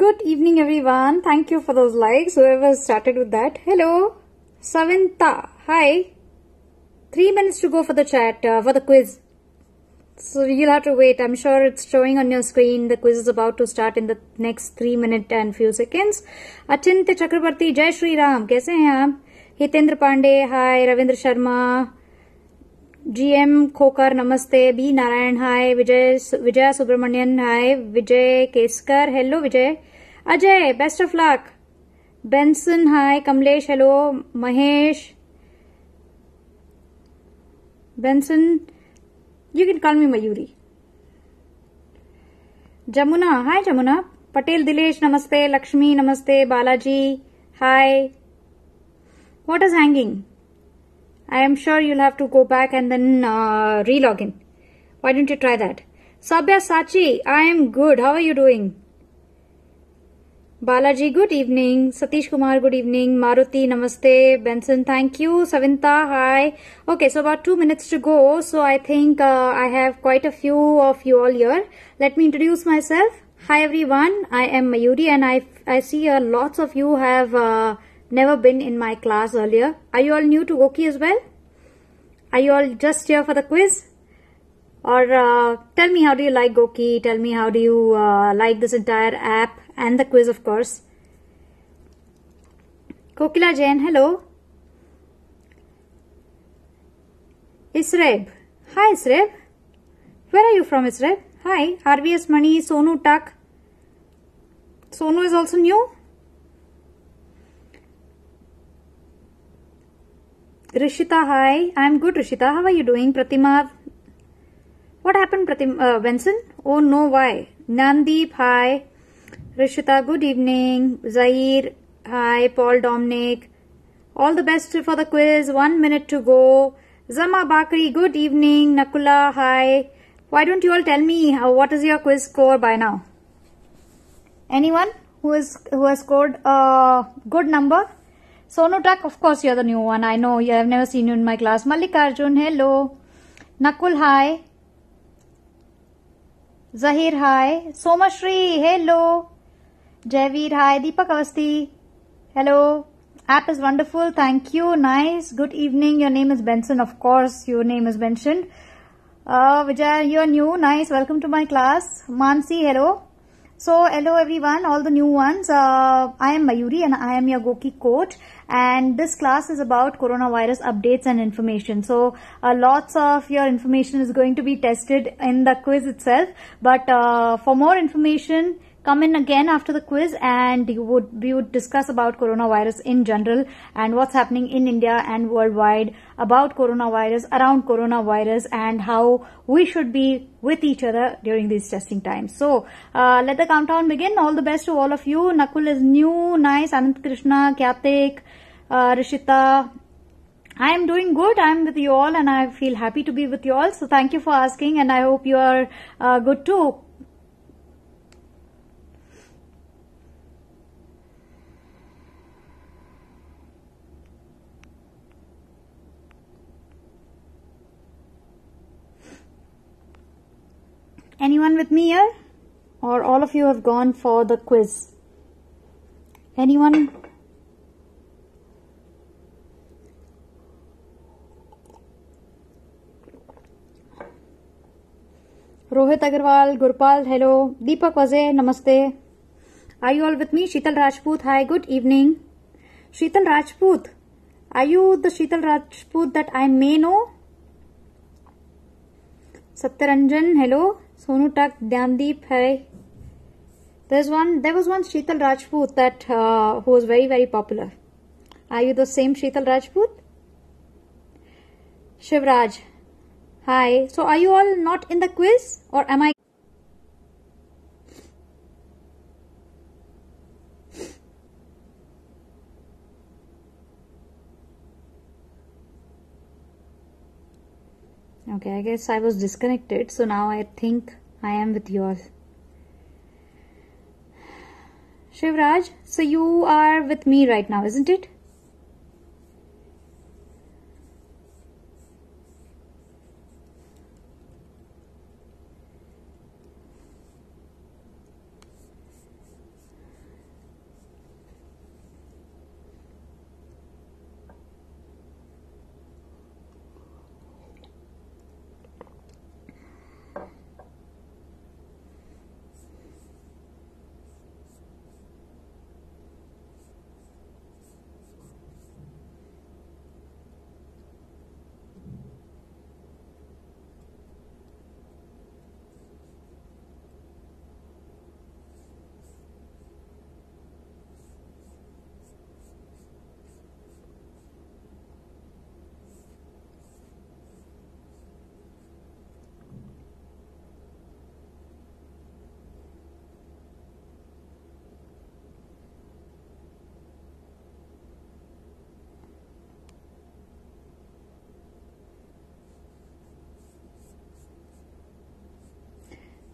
Good evening, everyone. Thank you for those likes. Whoever started with that. Hello, Savinta. Hi. Three minutes to go for the chat, uh, for the quiz. So you'll have to wait. I'm sure it's showing on your screen. The quiz is about to start in the next three minute and few seconds. Achintya Chakrabarti, Jai Shri Ram. कैसे हैं आप? Hitendra Pandey. Hi, Ravindra Sharma. GM Khokar नमस्ते B Narayan hi Vijay Vijay Subramanian hi Vijay Keskar hello Vijay Ajay best of luck Benson hi Kamlesh hello Mahesh Benson you can call me Mayuri Jamuna hi Jamuna Patel Dilesh नमस्ते लक्ष्मी नमस्ते Balaji hi what is hanging I am sure you'll have to go back and then uh, relog in. Why don't you try that? Sabya Sachi, I am good. How are you doing? Balaji, good evening. Satish Kumar, good evening. Maruti, namaste. Benson, thank you. Savinta, hi. Okay, so about two minutes to go. So I think uh, I have quite a few of you all here. Let me introduce myself. Hi everyone, I am Mayuri and I, I see uh, lots of you have uh, never been in my class earlier. Are you all new to Goki as well? Are you all just here for the quiz? Or uh, tell me how do you like Goki? Tell me how do you uh, like this entire app and the quiz, of course. Kokila Jain, hello. Isreb. Hi, Isreb. Where are you from, Isreb? Hi. RBS Money, Sonu Tuck. Sonu is also new. Rishita, hi. I'm good, Rishita. How are you doing, Pratima? What happened, Pratima? Uh, Benson? Oh no, why? Nandeep, hi. Rishita, good evening. Zair, hi. Paul Dominic. All the best for the quiz. One minute to go. Zama Bakri, good evening. Nakula, hi. Why don't you all tell me how, what is your quiz score by now? Anyone who is who has scored a good number? Sonu Tak, of course, you're the new one. I know. I've never seen you in my class. Mallikarjun, hello. Nakul, hi. Zahir, hi. Somashri, hello. Javeer, hi. Deepak Avasti, hello. App is wonderful. Thank you. Nice. Good evening. Your name is Benson. Of course, your name is mentioned. Uh, Vijay, you are new. Nice. Welcome to my class. Mansi, hello. So hello everyone, all the new ones. Uh, I am Mayuri and I am your Goki coach and this class is about coronavirus updates and information. So uh, lots of your information is going to be tested in the quiz itself. But uh, for more information, come in again after the quiz and you would we would discuss about coronavirus in general and what's happening in India and worldwide about coronavirus around coronavirus and how we should be with each other during these testing times so uh, let the countdown begin all the best to all of you Nakul is new nice Anant Krishna Kyatek uh, Rishita I am doing good. I am with you all and I feel happy to be with you all. So thank you for asking and I hope you are uh, good too. Anyone with me here? Or all of you have gone for the quiz? Anyone? Rohit Agarwal, Gurpal, hello. Deepak waze namaste. Are you all with me? Shital Rajput, hi, good evening. Shital Rajput, are you the Shital Rajput that I may know? Satyaranjan hello Sonu टक ध्यानदीप है there there is one one was Sheetal Rajput that who was very very popular I you the same Sheetal Rajput Shivraj hi so I you all not in the quiz और am I okay i guess i was disconnected so now i think i am with yours shivraj so you are with me right now isn't it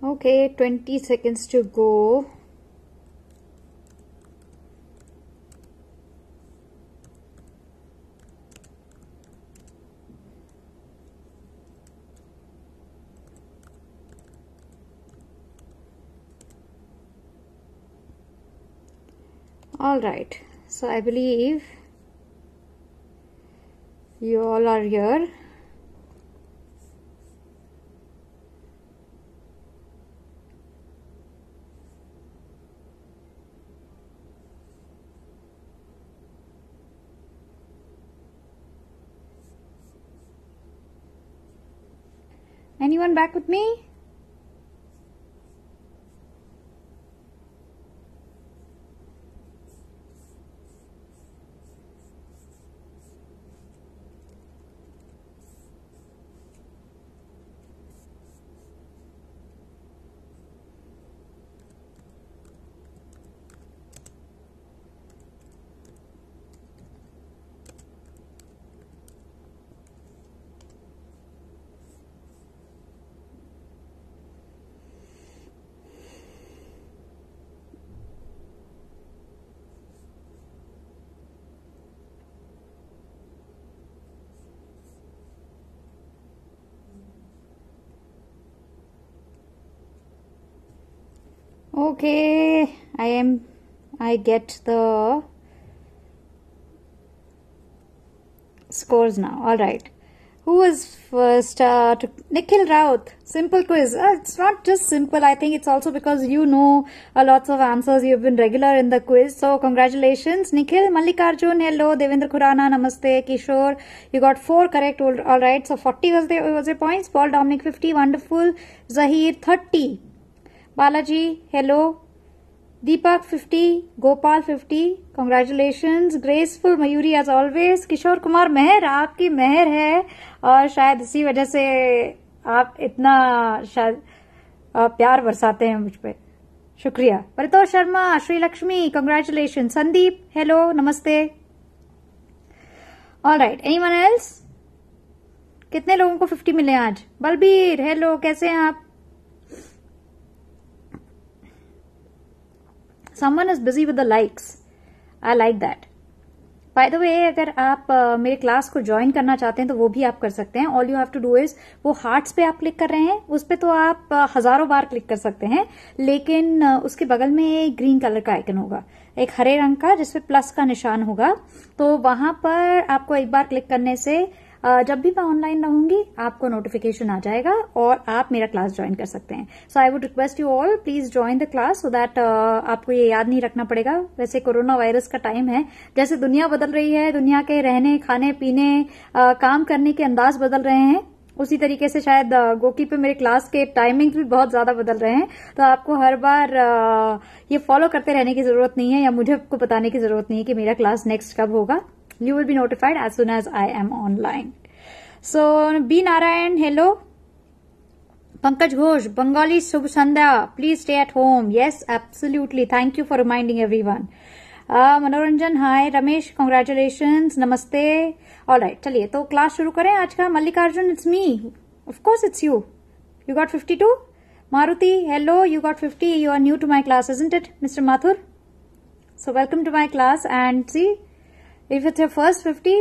okay 20 seconds to go all right so i believe you all are here come back with me? okay I am I get the scores now alright who was first uh, to Nikhil Raut simple quiz uh, it's not just simple I think it's also because you know uh, lots of answers you've been regular in the quiz so congratulations Nikhil Mallikarjun hello Devendra Khurana namaste Kishore you got four correct all right so 40 was the was the points Paul Dominic 50 wonderful Zahi 30 Balaji hello Deepak 50 Gopal 50 congratulation graceful Mayuri as always Kishore Kumar मेहर आपकी मेहर है और शायद इसी वजह से आप इतना शायद प्यार बरसाते हैं मुझ पर शुक्रिया परितोष शर्मा श्री लक्ष्मी कॉन्ग्रेचुलेशन संदीप हेलो नमस्ते all right anyone else कितने लोगों को फिफ्टी मिले आज बलबीर हेलो कैसे हैं आप someone is busy with the likes I like that by the way अगर आप uh, मेरे क्लास को ज्वाइन करना चाहते हैं तो वो भी आप कर सकते हैं all you have to do is वो हार्ट्स पे आप क्लिक कर रहे हैं उस पर तो आप uh, हजारों बार क्लिक कर सकते हैं लेकिन uh, उसके बगल में एक ग्रीन कलर का आइकन होगा एक हरे रंग का जिसपे प्लस का निशान होगा तो वहां पर आपको एक बार क्लिक करने से जब भी मैं ऑनलाइन रहूंगी आपको नोटिफिकेशन आ जाएगा और आप मेरा क्लास ज्वाइन कर सकते हैं so I would request you all please join the class so that आपको ये याद नहीं रखना पड़ेगा वैसे कोरोना वायरस का टाइम है जैसे दुनिया बदल रही है दुनिया के रहने खाने पीने काम करने के अंदाज बदल रहे हैं उसी तरीके से शायद गोकी पे मेरे क्लास के टाइमिंग्स भी बहुत ज्यादा बदल रहे हैं तो आपको हर बार ये फॉलो करते रहने की जरूरत नहीं है या मुझे आपको बताने की जरूरत नहीं है कि मेरा क्लास नेक्स्ट कब होगा you will be notified as soon as I am online. So, B. Narayan, hello. Pankaj Ghosh, Bengali Subh Sandhya, please stay at home. Yes, absolutely. Thank you for reminding everyone. Uh, Manoranjan, hi. Ramesh, congratulations. Namaste. Alright, chaliye. So, class shuru kare aaj ka. Mallikarjun, it's me. Of course, it's you. You got 52? Maruti, hello. You got 50. You are new to my class, isn't it? Mr. Mathur? So, welcome to my class and see... If it's your first 50,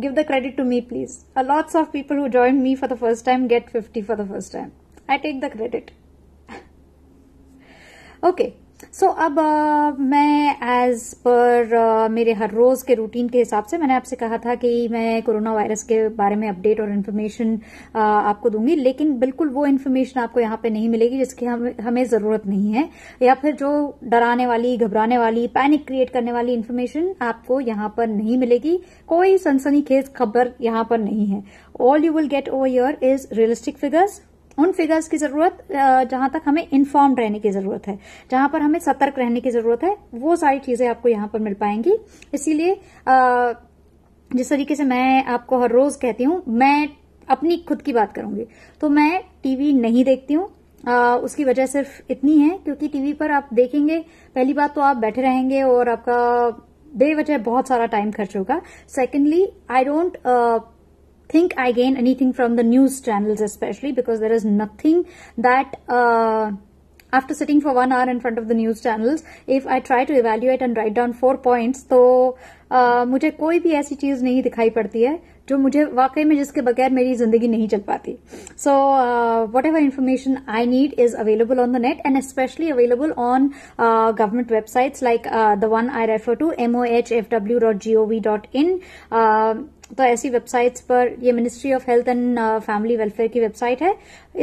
give the credit to me, please. Uh, lots of people who join me for the first time get 50 for the first time. I take the credit. okay, so so, अब uh, मैं एज पर uh, मेरे हर रोज़ के routine के हिसाब से मैंने आपसे कहा था कि मैं कोरोना वायरस के बारे में अपडेट और इन्फॉर्मेशन uh, आपको दूंगी लेकिन बिल्कुल वो इन्फॉर्मेशन आपको यहाँ पे नहीं मिलेगी जिसकी हम, हमें ज़रूरत नहीं है या फिर जो डराने वाली घबराने वाली पैनिक क्रिएट करने वाली इन्फॉर्मेशन आपको यहाँ पर नहीं मिलेगी कोई खेज खबर यहां पर नहीं है all you will get over your is realistic figures उन फिगर्स की जरूरत जहां तक हमें इन्फॉर्म रहने की जरूरत है जहां पर हमें सतर्क रहने की जरूरत है वो सारी चीजें आपको यहां पर मिल पाएंगी इसीलिए जिस तरीके से मैं आपको हर रोज कहती हूं मैं अपनी खुद की बात करूंगी तो मैं टीवी नहीं देखती आ, उसकी वजह सिर्फ इतनी है क्योंकि टीवी पर आप देखेंगे पहली बात तो आप बैठे रहेंगे और आपका बेवजह बहुत सारा टाइम खर्च होगा secondly I don't think I gain anything from the news channels especially because there is nothing that uh, after sitting for one hour in front of the news channels, if I try to evaluate and write down four points, so uh, मुझे कोई भी ऐसी चीज नहीं दिखाई पड़ती है जो मुझे वाकई में जिसके बगैर मेरी जिंदगी नहीं चल पाती so whatever information I need is available on the net and specially available on government websites like the one I refer to H F W dot dot in तो ऐसी वेबसाइट्स पर ये ministry of health and family welfare की website है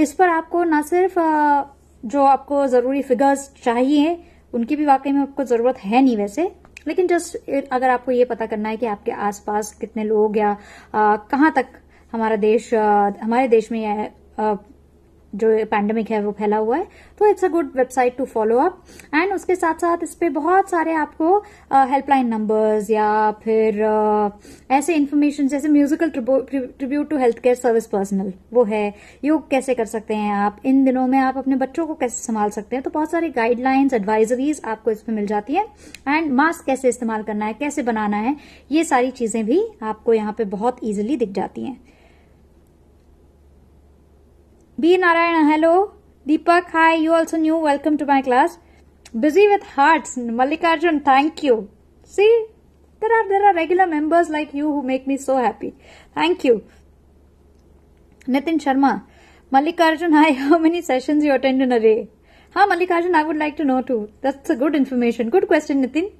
इस पर आपको ना सिर्फ uh, जो आपको ज़रूरी फिगर्स चाहिए उनकी भी वाकई में आपको ज़रूरत है नहीं वैसे लेकिन जस्ट अगर आपको ये पता करना है कि आपके आसपास कितने लोग या uh, कहाँ तक हमारा देश आ, uh, हमारे देश में जो पैंडमिक है वो फैला हुआ है तो it's a good website to follow up and उसके साथ साथ इस पे बहुत सारे आपको हेल्पलाइन uh, नंबर्स या फिर uh, ऐसे इन्फॉर्मेशन जैसे musical tribute to health care service personal वो है योग कैसे कर सकते हैं आप इन दिनों में आप अपने बच्चों को कैसे संभाल सकते हैं तो बहुत सारी गाइडलाइंस एडवाइजरीज आपको इसमें मिल जाती है एंड मास्क कैसे इस्तेमाल करना है कैसे बनाना है ये सारी चीजें भी आपको यहाँ पे बहुत ईजिली दिख जाती हैं B. Narayana, hello. Deepak, hi, you also new. Welcome to my class. Busy with hearts. Mallikarjun, thank you. See, there are, there are regular members like you who make me so happy. Thank you. Nitin Sharma, Mallikarjun, hi, how many sessions you attend in a day? Huh, Mallikarjun, I would like to know too. That's a good information. Good question, Nitin.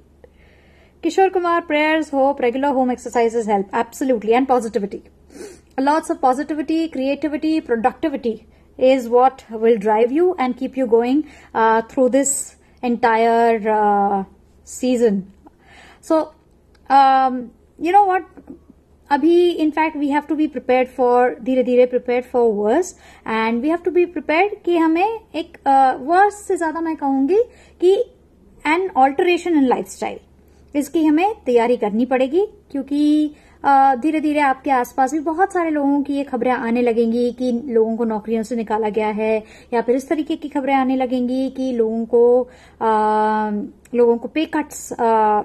Kishore Kumar, prayers, hope, regular home exercises help. Absolutely. And positivity lots of positivity, creativity, productivity is what will drive you and keep you going uh, through this entire uh, season. So, um, you know what? Abhi, in fact, we have to be prepared for, धीरे धीरे prepared for worse and we have to be prepared कि हमें एक uh, worse से ज़्यादा मैं कहूँगी कि an alteration in lifestyle इसकी हमें तैयारी करनी पड़ेगी क्योंकि धीरे धीरे आपके आसपास भी बहुत सारे लोगों की ये खबरें आने लगेंगी कि लोगों को नौकरियों से निकाला गया है या फिर इस तरीके की खबरें आने लगेंगी कि लोगों को आ, लोगों को पे कट्स आ,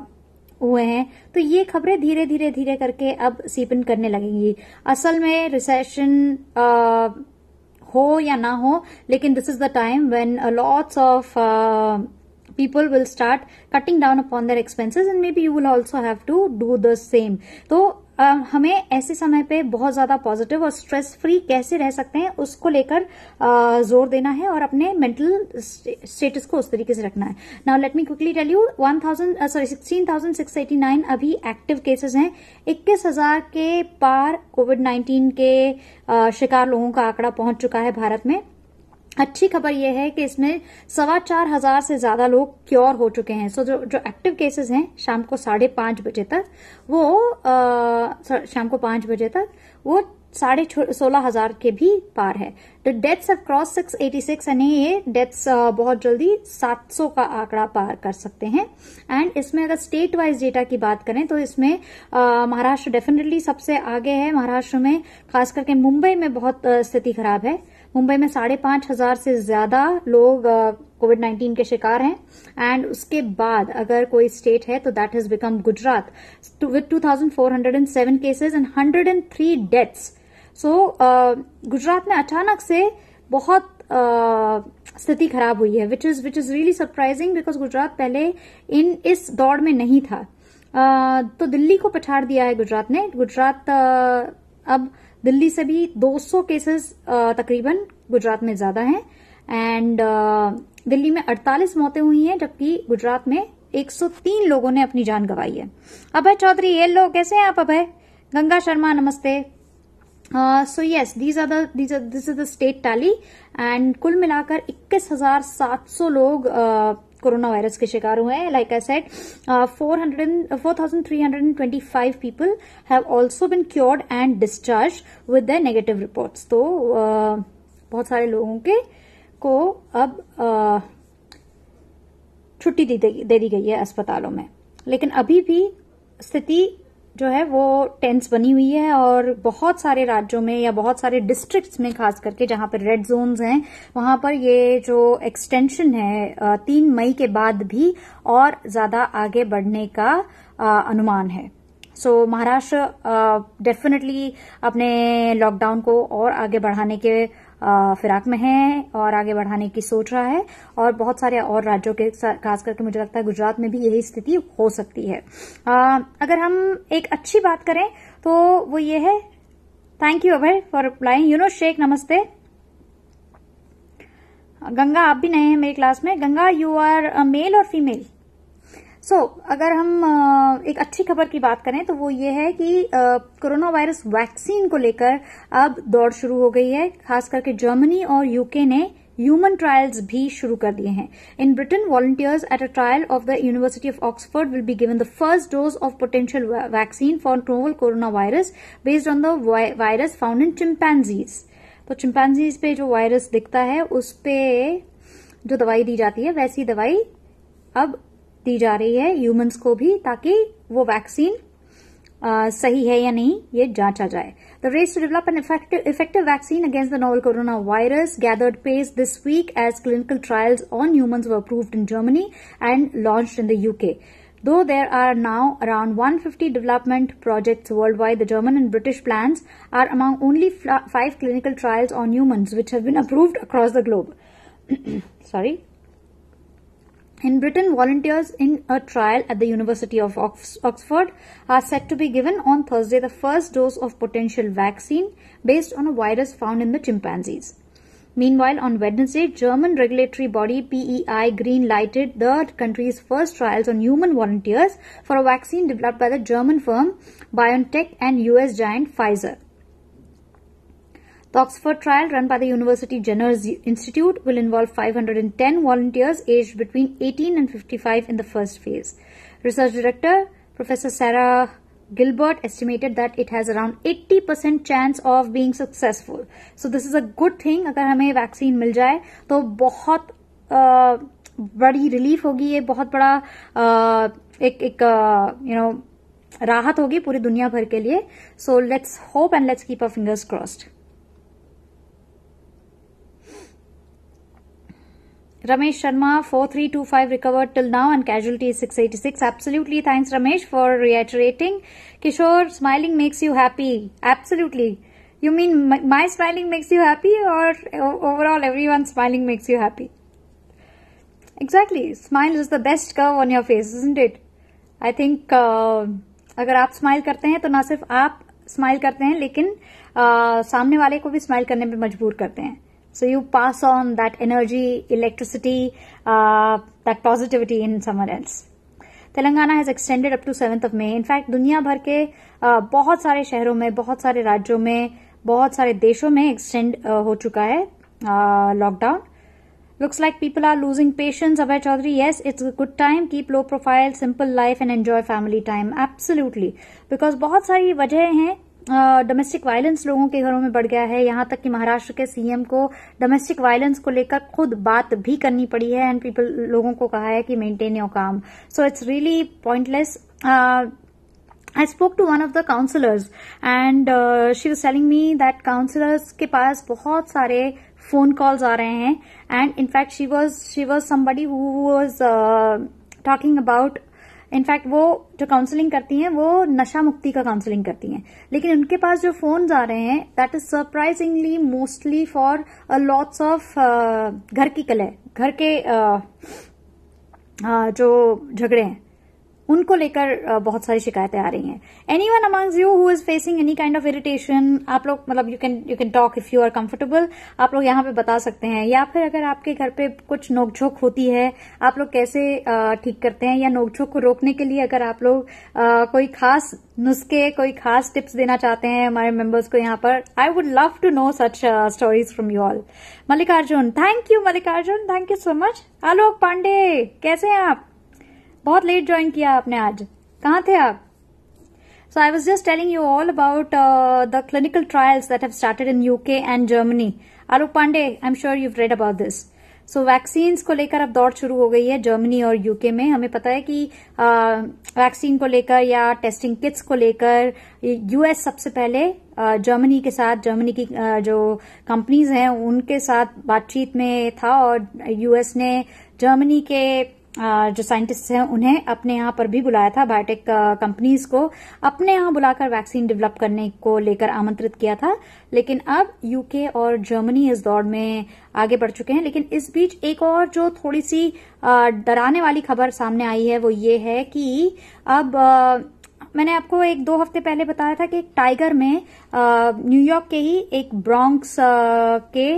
हुए हैं तो ये खबरें धीरे धीरे धीरे करके अब सीपिन करने लगेंगी असल में रिसेशन हो या ना हो लेकिन this is the time when lots of people will start cutting down upon their expenses and maybe you will also have to do the same तो हमें ऐसे समय पे बहुत ज्यादा पॉजिटिव और स्ट्रेस फ्री कैसे रह सकते हैं उसको लेकर जोर देना है और अपने मेंटल स्टेटस को उस तरीके से रखना है now let me quickly tell you one thousand sorry sixteen thousand six eighty nine अभी एक्टिव केसेस हैं इक्कीस हजार के पार कोविड नाइन्टीन के शिकार लोगों का आंकड़ा पहुंच चुका है भारत में अच्छी खबर यह है कि इसमें सवा चार हजार से ज्यादा लोग क्योर हो चुके हैं सो जो जो एक्टिव केसेस हैं शाम को साढ़े पांच बजे तक वो आ, शाम को पांच बजे तक वो साढ़े सोलह हजार के भी पार है the deaths of cross six eighty six यानी ये डेथ्स बहुत जल्दी सात सौ का आंकड़ा पार कर सकते हैं एंड इसमें अगर स्टेट वाइज डेटा की बात करें तो इसमें महाराष्ट्र डेफिनेटली सबसे आगे है महाराष्ट्र में खास करके मुंबई में बहुत स्थिति खराब है मुंबई में साढ़े पांच हजार से ज्यादा लोग कोविड नाइन्टीन के शिकार हैं एंड उसके बाद अगर कोई स्टेट है तो that has become Gujarat with two thousand four hundred and seven cases and hundred and three deaths so Gujarat में अचानक से बहुत uh, स्थिति खराब हुई है which is which is really surprising because Gujarat पहले इन इस दौड़ में नहीं था uh, तो दिल्ली को पछाड़ दिया है गुजरात ने गुजरात uh, अब दिल्ली से भी 200 केसेस तकरीबन गुजरात में ज्यादा हैं एंड दिल्ली में 48 मौतें हुई हैं जबकि गुजरात में 103 लोगों ने अपनी जान गंवाई है अभय चौधरी ये लोग कैसे हैं आप अभय गंगा शर्मा नमस्ते so yes these are these this is the state tally and कुल मिलाकर 21,700 लोग uh, कोरोना वायरस के शिकार हुए हैं like I said four hundred four thousand three hundred and twenty five people have also been cured and discharge with the negative reports तो uh, बहुत सारे लोगों के को अब uh, छुट्टी uh, दे दी गई है अस्पतालों में लेकिन अभी भी स्थिति जो है वो टेंस बनी हुई है और बहुत सारे राज्यों में या बहुत सारे डिस्ट्रिक्ट्स में खास करके जहां पर रेड जोन्स हैं वहां पर ये जो एक्सटेंशन है तीन मई के बाद भी और ज्यादा आगे बढ़ने का अनुमान है सो so, महाराष्ट्र डेफिनेटली अपने लॉकडाउन को और आगे बढ़ाने के फिराक में है और आगे बढ़ाने की सोच रहा है और बहुत सारे और राज्यों के खास करके मुझे लगता है गुजरात में भी यही स्थिति हो सकती है आ, अगर हम एक अच्छी बात करें तो वो ये है thank you Abhay for replying you know Shaikh नमस्ते गंगा आप भी नए हैं मेरी क्लास में गंगा यू आर मेल और फीमेल सो so, अगर हम एक अच्छी खबर की बात करें तो वो ये है कि कोरोना वायरस वैक्सीन को लेकर अब दौड़ शुरू हो गई है खास करके जर्मनी और यूके ने ह्यूमन ट्रायल्स भी शुरू कर दिए हैं in Britain volunteers at a trial of the university of Oxford will be given the first dose of potential vaccine for novel coronavirus based on the virus found in chimpanzees तो chimpanzees पे जो virus दिखता है उस पे जो दवाई दी जाती है वैसी दवाई अब दी जा रही है ह्यूमन्स को भी ताकि वो वैक्सीन Uh, सही है या नहीं ये जांचा जाए the race to develop an effective effective vaccine against the novel coronavirus gathered pace this week as clinical trials on humans were approved in Germany and launch in the UK though there are now around 150 fifty development project worldwide the German and British plan are among only five clinical trials on humans which have been approved across the globe sorry In Britain, volunteers in a trial at the University of Oxford are set to be given on Thursday the first dose of potential vaccine based on a virus found in the chimpanzees. Meanwhile, on Wednesday, German regulatory body PEI green lighted the country's first trials on human volunteers for a vaccine developed by the German firm BioNTech and US giant Pfizer. The Oxford trial run by the University Jenner's Institute will involve 510 volunteers aged between 18 and 55 in the first phase. Research director Professor Sarah Gilbert estimated that it has around 80% chance of being successful. So this is a good thing अगर हमें vaccine मिल जाए तो बहुत आ, बड़ी relief होगी ये बहुत बड़ा आ, एक एक यू you know, राहत होगी पूरी दुनिया भर के लिए so let's hope and let's keep our fingers crossed Ramesh Sharma, 4325 recovered till now and casualty is 686. Absolutely. Thanks, Ramesh, for reiterating. Kishore, smiling makes you happy. Absolutely. You mean my, my smiling makes you happy or overall everyone smiling makes you happy? Exactly. Smile is the best curve on your face, isn't it? I think uh, अगर आप smile करते हैं तो ना सिर्फ आप smile करते हैं लेकिन uh, सामने वाले को भी स्माइल करने में मजबूर करते हैं So you pass on that energy, electricity, uh, that positivity in someone else. Telangana has extended up to seventh of May in fact दुनिया भर के uh, बहुत सारे शहरों में बहुत सारे राज्यों में बहुत सारे देशों में एक्सटेंड uh, हो चुका है lockdown looks like people are losing patience Abhay Chaudhary yes it's good time keep low profile simple life and enjoy family time absolutely because बहुत सारी वजह हैं डोमेस्टिक वायलेंस लोगों के घरों में बढ़ गया है यहां तक कि महाराष्ट्र के सीएम को डोमेस्टिक वायलेंस को लेकर खुद बात भी करनी पड़ी है एंड पीपल लोगों को कहा है कि maintain your calm so it's really pointless I spoke to one of the counsellors and she was telling me that counsellors के पास बहुत सारे फोन कॉल्स आ रहे हैं and in fact she was she was somebody who was talking about in fact वो जो counselling करती हैं वो नशा मुक्ति का काउंसलिंग करती हैं लेकिन उनके पास जो फोन आ रहे हैं that is surprisingly mostly for lots of घर की कलह घर के uh, uh, जो झगड़े हैं उनको लेकर बहुत सारी शिकायतें आ रही हैं anyone amongst you who is facing any kind of irritation आप लोग मतलब you can you can talk if you are comfortable आप लोग यहाँ पे बता सकते हैं या फिर अगर आपके घर पे कुछ नोकझोंक होती है आप लोग कैसे ठीक करते हैं या नोकझोंक को रोकने के लिए अगर आप लोग कोई खास नुस्खे कोई खास टिप्स देना चाहते हैं हमारे मेंबर्स को यहाँ पर I would love to know such stories from you all Mallikarjun thank you Mallikarjun thank you so much Alok Pandey कैसे हैं आप बहुत लेट ज्वाइन किया आपने आज कहाँ थे आप so I was just telling you all about the clinical trials that है have started in UK and Germany. Alok Pandey, I'm sure you've read so so, vaccines को लेकर अब दौड़ शुरू हो गई है जर्मनी और यूके में हमें पता है कि वैक्सीन uh, को लेकर या टेस्टिंग किट्स को लेकर यूएस सबसे पहले जर्मनी uh, के साथ जर्मनी की आ, uh, जो कंपनीज हैं उनके साथ बातचीत में था और यूएस ने जर्मनी के जो साइंटिस्ट हैं उन्हें अपने यहां पर भी बुलाया था बायोटेक कंपनीज को अपने यहां बुलाकर वैक्सीन डेवलप करने को लेकर आमंत्रित किया था लेकिन अब यूके और जर्मनी इस दौड़ में आगे बढ़ चुके हैं लेकिन इस बीच एक और जो थोड़ी सी डराने वाली खबर सामने आई है वो ये है कि अब मैंने आपको एक दो हफ्ते पहले बताया था कि एक टाइगर में न्यूयॉर्क के ही एक ब्रॉन्क्स के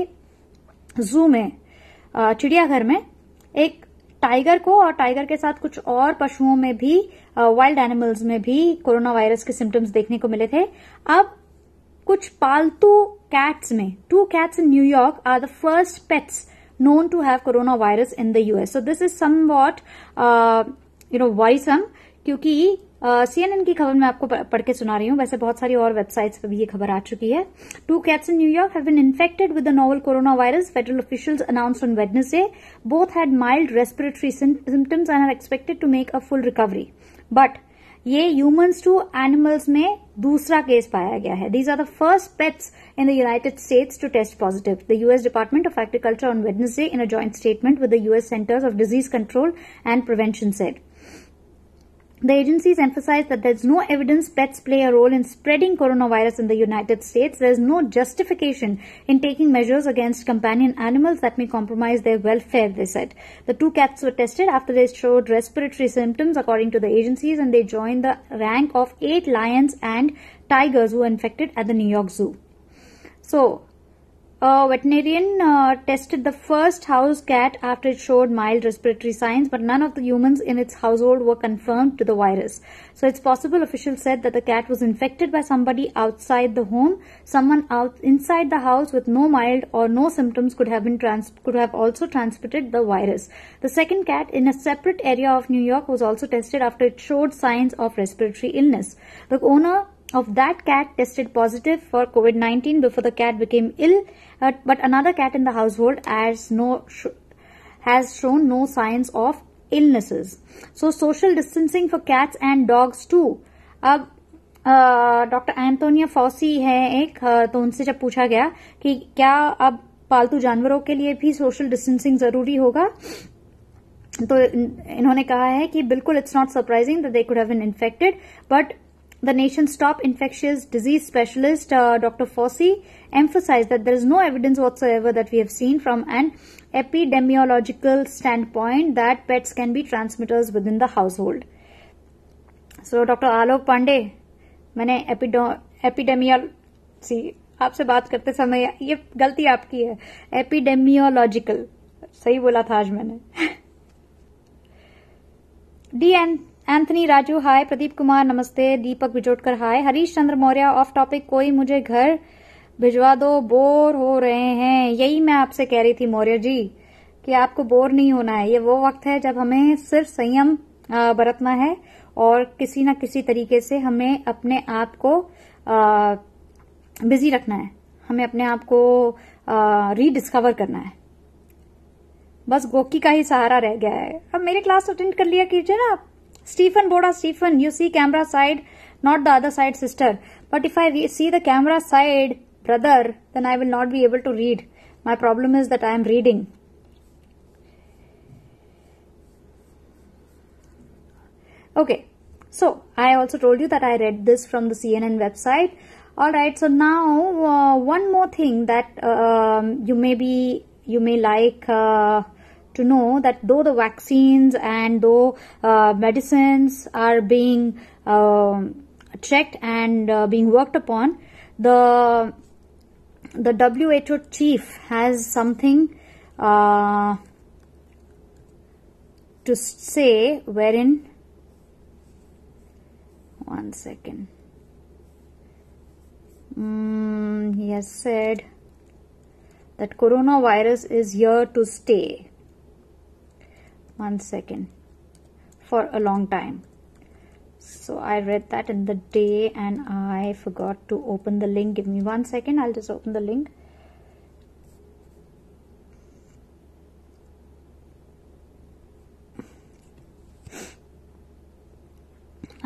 जू में चिड़ियाघर में एक टाइगर को और टाइगर के साथ कुछ और पशुओं में भी वाइल्ड एनिमल्स में भी कोरोना वायरस के सिम्टम्स देखने को मिले थे अब कुछ पालतू कैट्स में two cats in New York are the first pets to have corona virus in the US so this is somewhat you know worrisome क्योंकि सीएनएन की खबर मैं आपको पढ़ के सुना रही हूँ वैसे बहुत सारी और वेबसाइट्स पर भी ये खबर आ चुकी है two cats in New York have been infected with the novel coronavirus federal officials announce on Wednesday both had mild respiratory symptoms and are expected to make a full recovery but ये humans to animals में दूसरा case पाया गया है these are the first pets in the United States to test positive the US department of agriculture on Wednesday in a joint statement with the US centers of disease control and prevention said The agencies emphasized that there's no evidence pets play a role in spreading coronavirus in the United States. There's no justification in taking measures against companion animals that may compromise their welfare, they said. The two cats were tested after they showed respiratory symptoms, according to the agencies, and they joined the rank of eight lions and tigers who were infected at the New York Zoo. So, a veterinarian uh, tested the first house cat after it showed mild respiratory signs, but none of the humans in its household were confirmed to the virus. So it's possible officials said that the cat was infected by somebody outside the home. Someone out inside the house with no mild or no symptoms could have been trans could have also transmitted the virus. The second cat in a separate area of New York was also tested after it showed signs of respiratory illness. The owner of that cat tested positive for COVID-19 before the cat became ill, uh, but another cat in the household has, no sh has shown no signs of illnesses. So social distancing for cats and dogs too. अब uh, Dr. Antonia Fauci हैं एक uh, तो उनसे जब पूछा गया कि क्या अब पालतू जानवरों के लिए भी social distancing जरूरी होगा तो इन्होंने कहा है कि बिल्कुल it's not surprising that they could have been infected, but the nation's top infectious disease specialist, uh, Dr. Fossey, emphasized that there is no evidence whatsoever that we have seen from an epidemiological standpoint that pets can be transmitters within the household. So, Dr. Alok Pandey, मैंने एपिडेमियल सी आपसे बात करते समय ये गलती आपकी है epidemiological सही बोला था आज मैंने D Anthony Raju hi Pradeep Kumar नमस्ते Deepak Bijotkar hi Harish Chandra Maurya off topic कोई मुझे घर भिजवा दो बोर हो रहे हैं यही मैं आपसे कह रही थी मौर्य जी कि आपको बोर नहीं होना है ये वो वक्त है जब हमें सिर्फ संयम बरतना है और किसी ना किसी तरीके से हमें अपने आप को बिजी रखना है हमें अपने आप को रीडिस्कवर करना है बस गोकी का ही सहारा रह गया है अब मेरे क्लास अटेंड कर लिया कीजिए ना आप Stephen Boda, Stephen, you see camera side, not the other side, sister. But if I see the camera side, brother, then I will not be able to read. My problem is that I am reading. Okay, so I also told you that I read this from the CNN website. Alright, so now uh, one more thing that um, you may be, you may like... Uh, to know that though the vaccines and though uh, medicines are being um, checked and uh, being worked upon, the the WHO chief has something uh, to say wherein one second mm, he has said that coronavirus is here to stay one second for a long time so I read that in the day and I forgot to open the link give me one second I'll just open the link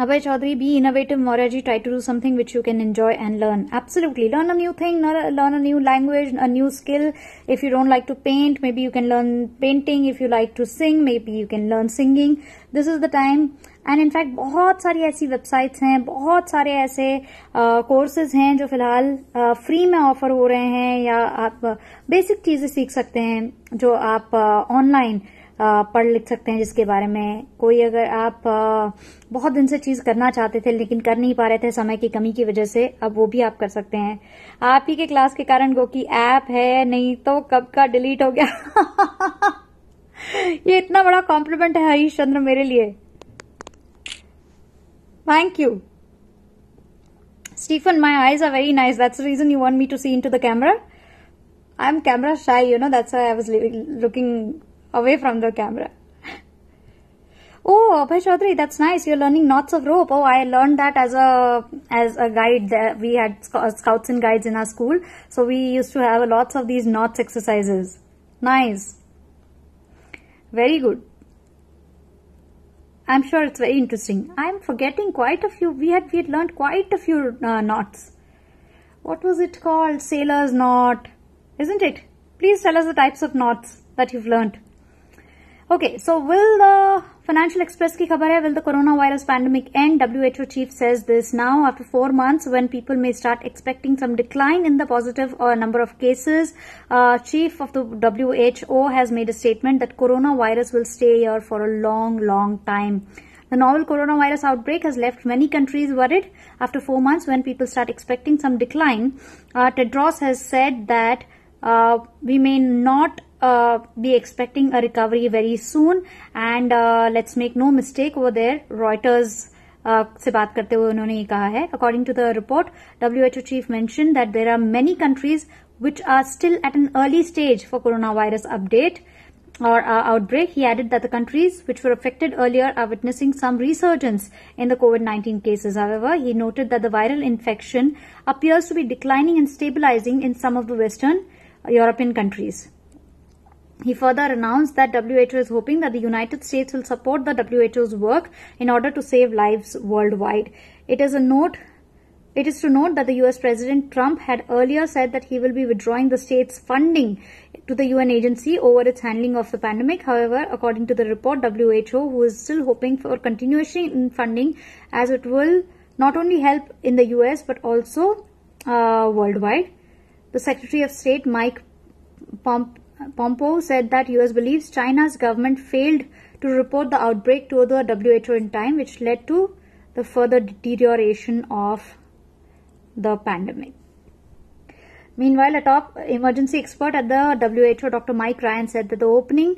Abhay Chaudhary be innovative Mauryaji try to do something which you can enjoy and learn absolutely learn a new thing learn a new language a new skill if you don't like to paint maybe you can learn painting if you like to sing maybe you can learn singing this is the time and in fact बहुत सारी ऐसी websites हैं बहुत सारे ऐसे courses uh, हैं जो फिलहाल फ्री uh, में ऑफर हो रहे हैं या आप बेसिक uh, चीजें सीख सकते हैं जो आप ऑनलाइन uh, पढ़ लिख सकते हैं जिसके बारे में कोई अगर आप बहुत दिन से चीज़ करना चाहते थे लेकिन कर नहीं पा रहे थे समय की कमी की वजह से अब वो भी आप कर सकते हैं आप ही के क्लास के कारण गो की ऐप है नहीं तो कब का डिलीट हो गया ये इतना बड़ा कॉम्प्लीमेंट है हरीश चंद्र मेरे लिए thank you Stephen, my eyes are very nice. That's the reason you want me to see into the camera. I'm camera shy, you know, that's why I was looking away from the camera. Oh, Abhay Chaudhary, that's nice. You're learning knots of rope. Oh, I learned that as a as a guide. we had uh, scouts and guides in our school, so we used to have lots of these knots exercises. Nice, very good. I'm sure it's very interesting. I'm forgetting quite a few. We had we had learned quite a few uh, knots. What was it called? Sailor's knot, isn't it? Please tell us the types of knots that you've learned. Okay, so will the Financial Express ki khabar hai, will the coronavirus pandemic end? WHO chief says this now after four months when people may start expecting some decline in the positive uh, number of cases. Uh, chief of the WHO has made a statement that coronavirus will stay here for a long, long time. The novel coronavirus outbreak has left many countries worried after four months when people start expecting some decline. Uh, Tedros has said that uh, we may not uh, be expecting a recovery very soon and uh, let's make no mistake over there Reuters Uh, से बात करते हुए उन्होंने ये कहा है According to the report, WHO chief mentioned that there are many countries which are still at an early stage for coronavirus update or uh, outbreak. He added that the countries which were affected earlier are witnessing some resurgence in the COVID-19 cases. However, he noted that the viral infection appears to be declining and stabilizing in some of the Western European countries. He further announced that WHO is hoping that the United States will support the WHO's work in order to save lives worldwide. It is a note it is to note that the US President Trump had earlier said that he will be withdrawing the state's funding to the UN agency over its handling of the pandemic. However, according to the report, WHO, who is still hoping for continuation in funding as it will not only help in the US but also uh, worldwide. The Secretary of State Mike Pompeo. Pompeo said that US believes China's government failed to report the outbreak to the WHO in time, which led to the further deterioration of the pandemic. Meanwhile, a top emergency expert at the WHO, Dr. Mike Ryan, said that the opening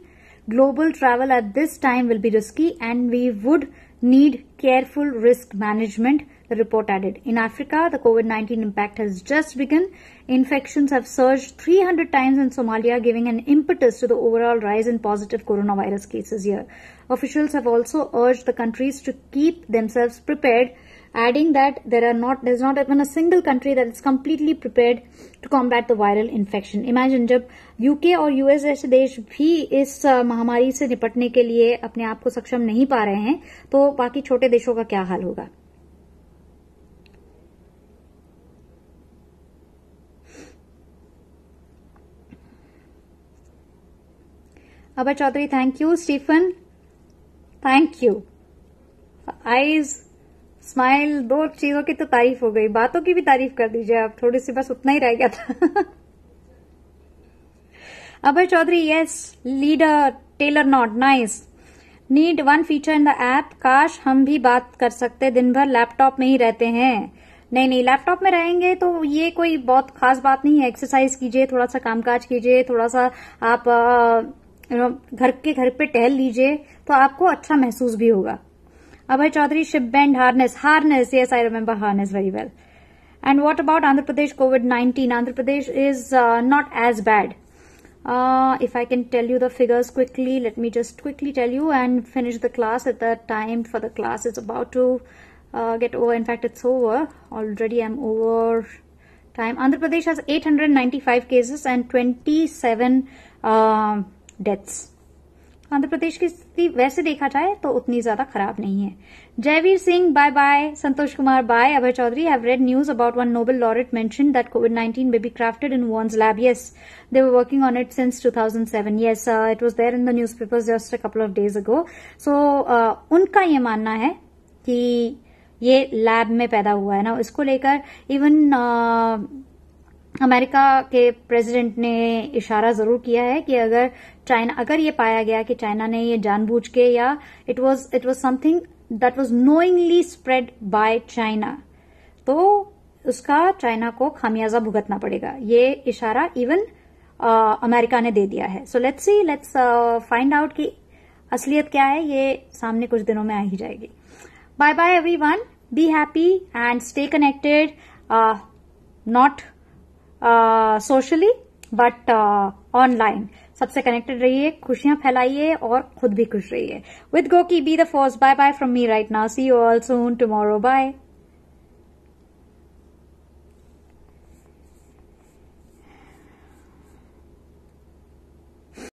global travel at this time will be risky and we would need careful risk management the report added. In Africa, the COVID 19 impact has just begun. Infections have surged 300 times in Somalia, giving an impetus to the overall rise in positive coronavirus cases here. Officials have also urged the countries to keep themselves prepared adding that there are not there's not even a single country that is completely prepared to combat the viral infection imagine UK or US US जैसे देश भी इस महामारी से निपटने के लिए अपने आप को सक्षम नहीं पा रहे हैं तो बाकी Abhay Chaudhary thank you Stephen thank you eyes smile दो चीजों की तो तारीफ हो गई बातों की भी तारीफ कर दीजिए आप थोड़ी सी बस उतना ही रह गया था Abhay Chaudhary yes leader tailor not nice need one feature in the app काश हम भी बात कर सकते दिन भर लैपटॉप में ही रहते हैं नहीं नहीं लैपटॉप में रहेंगे तो ये कोई बहुत खास बात नहीं है एक्सरसाइज कीजिए थोड़ा सा कामकाज कीजिए थोड़ा सा आप आ, घर के घर पे टहल लीजिए तो आपको अच्छा महसूस भी होगा Abhay Chaudhary ship band harness harness yes I remember harness very well and what about Andhra Pradesh COVID nineteen Andhra Pradesh is not as bad if I can tell you the figures quickly, let me just quickly tell you and finish the class at the time for the class. It's about to uh, get over. In fact, it's over. Already I'm over time. Andhra Pradesh has 895 cases and 27 um, deaths Andhra Pradesh की स्थिति वैसे देखा जाए तो उतनी ज्यादा खराब नहीं है Jaiveer Singh bye bye Santosh Kumar bye Abhay Chaudhary have read news about one Nobel laureate mention that COVID 19 may be crafted in one's lab yes they were working on it since 2007 yes it it there in the newspapers just a couple of days ago so so uh, उनका ये मानना है कि ये lab में पैदा हुआ है ना इसको लेकर इवन अमेरिका के प्रेसिडेंट ने इशारा जरूर किया है कि अगर चाइना अगर ये पाया गया कि चाइना ने ये जानबूझ के या it was it was something that was knowingly spread by China तो उसका चाइना को खामियाजा भुगतना पड़ेगा ये इशारा इवन अमेरिका ने दे दिया है so let's see let's find out कि असलियत क्या है ये सामने कुछ दिनों में आ ही जाएगी bye bye everyone be happy and stay connected not socially but online सबसे कनेक्टेड रहिए खुशियां फैलाइए और खुद भी खुश रहिए with go key be the first bye bye from me right now see you all soon tomorrow bye